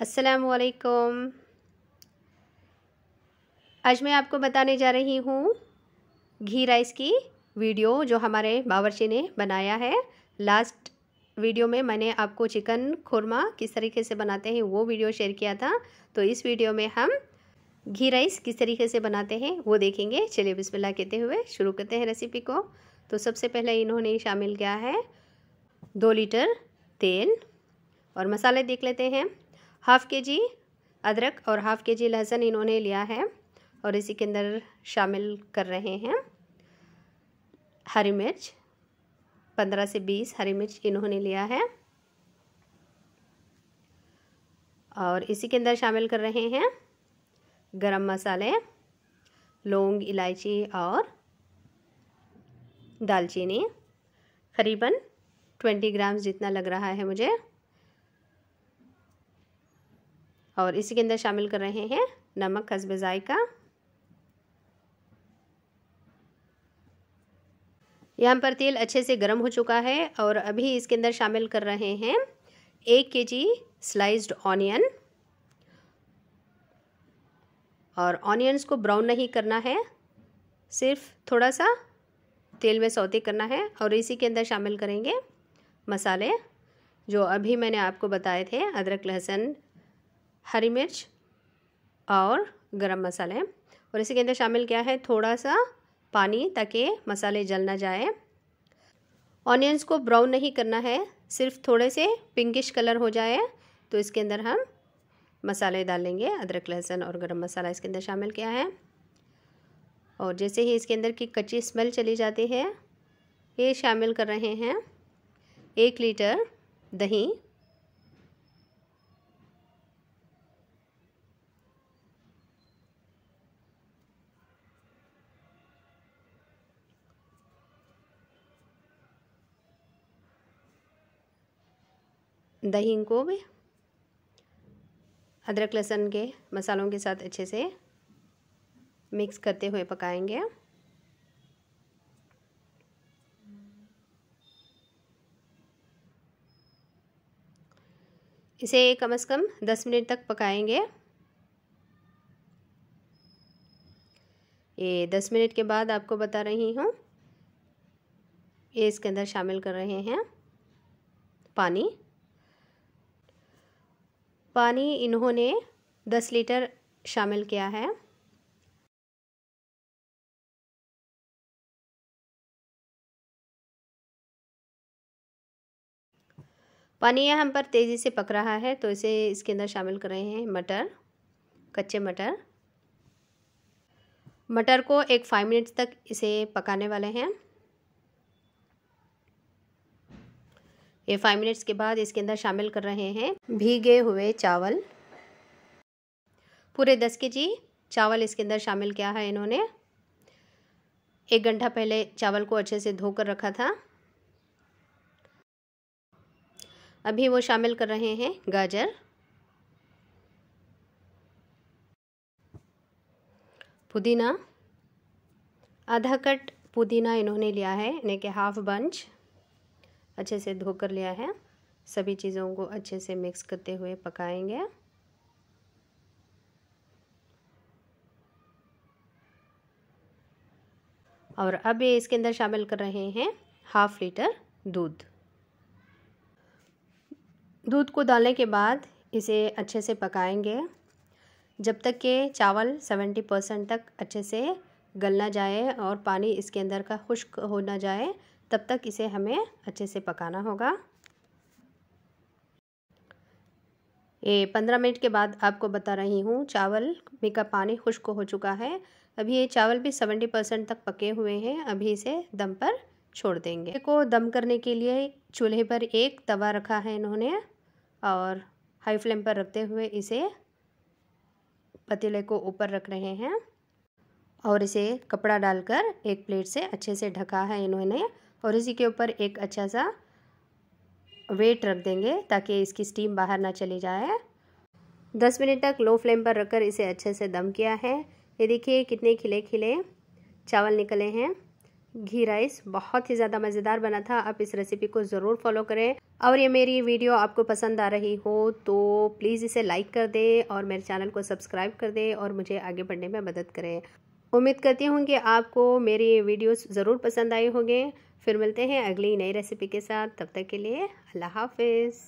असलकुम आज मैं आपको बताने जा रही हूँ घी राइस की वीडियो जो हमारे बावरची ने बनाया है लास्ट वीडियो में मैंने आपको चिकन खुरमा किस तरीके से बनाते हैं वो वीडियो शेयर किया था तो इस वीडियो में हम घी राइस किस तरीके से बनाते हैं वो देखेंगे चलिए बिस्मिल्लाह कहते हुए शुरू करते हैं रेसिपी को तो सबसे पहले इन्होंने शामिल किया है दो लीटर तेल और मसाले देख लेते हैं हाफ़ के जी अदरक और हाफ़ के जी लहसुन इन्होंने लिया है और इसी के अंदर शामिल कर रहे हैं हरी मिर्च पंद्रह से बीस हरी मिर्च इन्होंने लिया है और इसी के अंदर शामिल कर रहे हैं गरम मसाले लौंग इलायची और दालचीनी करीबन ट्वेंटी ग्राम्स जितना लग रहा है मुझे और इसी के अंदर शामिल कर रहे हैं नमक हसब ज़ायका यहाँ पर तेल अच्छे से गर्म हो चुका है और अभी इसके अंदर शामिल कर रहे हैं एक के जी स्लाइस्ड ऑनियन और ऑनियंस को ब्राउन नहीं करना है सिर्फ थोड़ा सा तेल में सौते करना है और इसी के अंदर शामिल करेंगे मसाले जो अभी मैंने आपको बताए थे अदरक लहसुन हरी मिर्च और गरम मसाले और इसी के अंदर शामिल किया है थोड़ा सा पानी ताकि मसाले जल ना जाए ऑनियंस को ब्राउन नहीं करना है सिर्फ थोड़े से पिंकिश कलर हो जाए तो इसके अंदर हम मसाले डालेंगे अदरक लहसुन और गरम मसाला इसके अंदर शामिल किया है और जैसे ही इसके अंदर की कच्ची स्मेल चली जाती है ये शामिल कर रहे हैं एक लीटर दही दही को भी अदरक लहसुन के मसालों के साथ अच्छे से मिक्स करते हुए पकाएंगे इसे कम से कम दस मिनट तक पकाएंगे ये दस मिनट के बाद आपको बता रही हूँ ये इसके अंदर शामिल कर रहे हैं पानी पानी इन्होंने दस लीटर शामिल किया है पानी यहाँ पर तेज़ी से पक रहा है तो इसे इसके अंदर शामिल कर रहे हैं मटर कच्चे मटर मटर को एक फाइव मिनट्स तक इसे पकाने वाले हैं ये फाइव मिनट्स के बाद इसके अंदर शामिल कर रहे हैं भीगे हुए चावल पूरे दस के जी चावल इसके अंदर शामिल किया है इन्होंने एक घंटा पहले चावल को अच्छे से धोकर रखा था अभी वो शामिल कर रहे हैं गाजर पुदीना आधा कट पुदीना इन्होंने लिया है यानी कि हाफ बंच अच्छे से धोकर लिया है सभी चीज़ों को अच्छे से मिक्स करते हुए पकाएंगे और अब ये इसके अंदर शामिल कर रहे हैं हाफ लीटर दूध दूध को डालने के बाद इसे अच्छे से पकाएंगे जब तक के चावल सेवेंटी परसेंट तक अच्छे से गल ना जाए और पानी इसके अंदर का खुश्क हो ना जाए तब तक इसे हमें अच्छे से पकाना होगा ये पंद्रह मिनट के बाद आपको बता रही हूँ चावल में का पानी खुश्क हो चुका है अभी ये चावल भी सेवेंटी परसेंट तक पके हुए हैं अभी इसे दम पर छोड़ देंगे को दम करने के लिए चूल्हे पर एक तवा रखा है इन्होंने और हाई फ्लेम पर रखते हुए इसे पतीले को ऊपर रख रहे हैं और इसे कपड़ा डालकर एक प्लेट से अच्छे से ढका है इन्होंने और इसी के ऊपर एक अच्छा सा वेट रख देंगे ताकि इसकी स्टीम बाहर ना चली जाए दस मिनट तक लो फ्लेम पर रखकर इसे अच्छे से दम किया है ये देखिए कितने खिले खिले चावल निकले हैं घी राइस बहुत ही ज़्यादा मज़ेदार बना था आप इस रेसिपी को ज़रूर फॉलो करें और ये मेरी वीडियो आपको पसंद आ रही हो तो प्लीज़ इसे लाइक कर दें और मेरे चैनल को सब्सक्राइब कर दें और मुझे आगे बढ़ने में मदद करें उम्मीद करती हूँ कि आपको मेरी वीडियोस ज़रूर पसंद आए होंगे फिर मिलते हैं अगली नई रेसिपी के साथ तब तक के लिए अल्लाह हाफिज़